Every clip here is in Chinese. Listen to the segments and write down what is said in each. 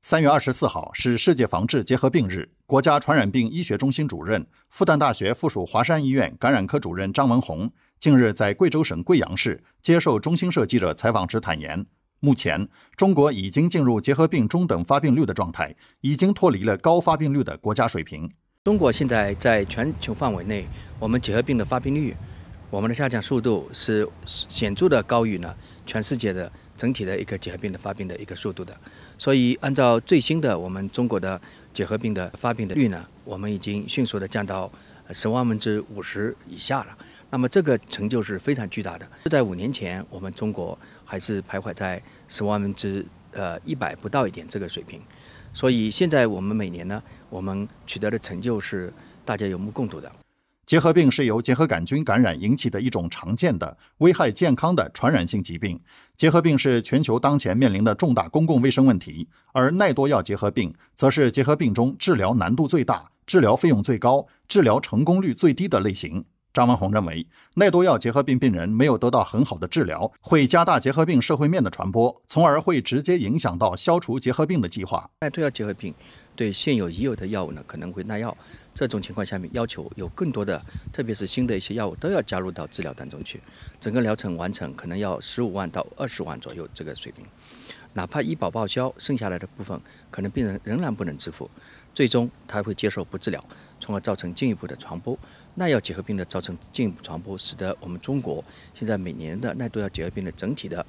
三月二十四号是世界防治结核病日。国家传染病医学中心主任、复旦大学附属华山医院感染科主任张文宏近日在贵州省贵阳市接受中新社记者采访时坦言，目前中国已经进入结核病中等发病率的状态，已经脱离了高发病率的国家水平。中国现在在全球范围内，我们结核病的发病率，我们的下降速度是显著的高于呢全世界的。整体的一个结核病的发病的一个速度的，所以按照最新的我们中国的结核病的发病的率呢，我们已经迅速的降到十万分之五十以下了。那么这个成就是非常巨大的。就在五年前，我们中国还是徘徊在十万分之呃一百不到一点这个水平，所以现在我们每年呢，我们取得的成就是大家有目共睹的。结核病是由结核杆菌感染引起的一种常见的、危害健康的传染性疾病。结核病是全球当前面临的重大公共卫生问题，而耐多药结核病则是结核病中治疗难度最大、治疗费用最高、治疗成功率最低的类型。张文宏认为，耐多药结核病病人没有得到很好的治疗，会加大结核病社会面的传播，从而会直接影响到消除结核病的计划。耐多药结核病对现有已有的药物呢，可能会耐药，这种情况下面要求有更多的，特别是新的一些药物都要加入到治疗当中去。整个疗程完成可能要十五万到二十万左右这个水平。哪怕医保报销剩下来的部分，可能病人仍然不能支付，最终他会接受不治疗，从而造成进一步的传播。耐药结核病的造成进一步传播，使得我们中国现在每年的耐多药结核病的整体的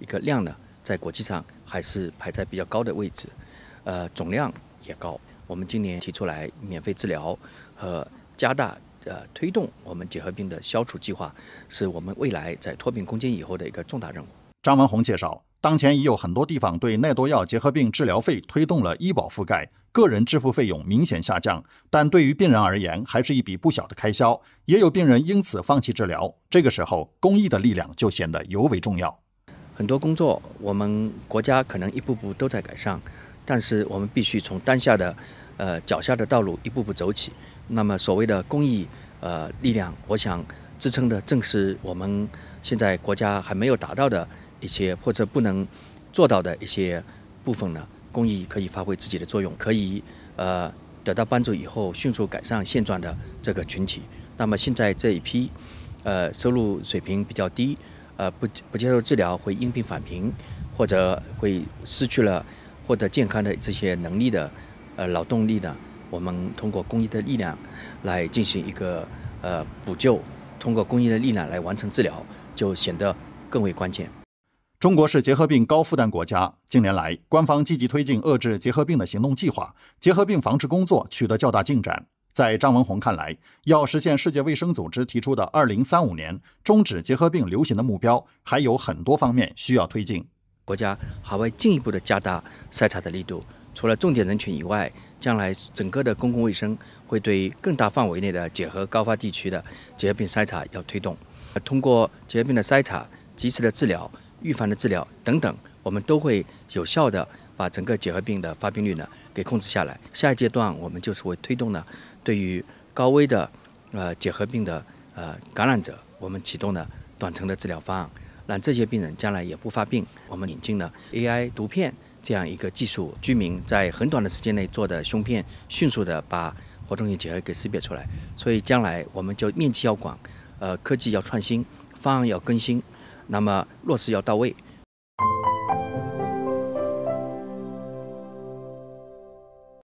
一个量呢，在国际上还是排在比较高的位置，呃，总量也高。我们今年提出来免费治疗和加大呃推动我们结核病的消除计划，是我们未来在脱贫攻坚以后的一个重大任务。张文红介绍。当前已有很多地方对耐多药结核病治疗费推动了医保覆盖，个人支付费用明显下降，但对于病人而言，还是一笔不小的开销。也有病人因此放弃治疗。这个时候，公益的力量就显得尤为重要。很多工作，我们国家可能一步步都在改善，但是我们必须从当下的，呃，脚下的道路一步步走起。那么，所谓的公益，呃，力量，我想。支撑的正是我们现在国家还没有达到的一些或者不能做到的一些部分呢，公益可以发挥自己的作用，可以呃得到帮助以后迅速改善现状的这个群体。那么现在这一批呃收入水平比较低，呃不不接受治疗会因病返贫，或者会失去了获得健康的这些能力的呃劳动力呢，我们通过公益的力量来进行一个呃补救。通过公益的力量来完成治疗，就显得更为关键。中国是结核病高负担国家，近年来，官方积极推进遏制结核病的行动计划，结核病防治工作取得较大进展。在张文红看来，要实现世界卫生组织提出的2035年终止结核病流行的目标，还有很多方面需要推进。国家还会进一步的加大筛查的力度。除了重点人群以外，将来整个的公共卫生会对更大范围内的结核高发地区的结核病筛查要推动。通过结核病的筛查、及时的治疗、预防的治疗等等，我们都会有效的把整个结核病的发病率呢给控制下来。下一阶段我们就是会推动呢，对于高危的，呃，结核病的呃感染者，我们启动呢短程的治疗方案。让这些病人将来也不发病，我们引进了 AI 读片这样一个技术，居民在很短的时间内做的胸片，迅速的把活动性结核给识别出来。所以将来我们就面积要广，呃，科技要创新，方案要更新，那么落实要到位。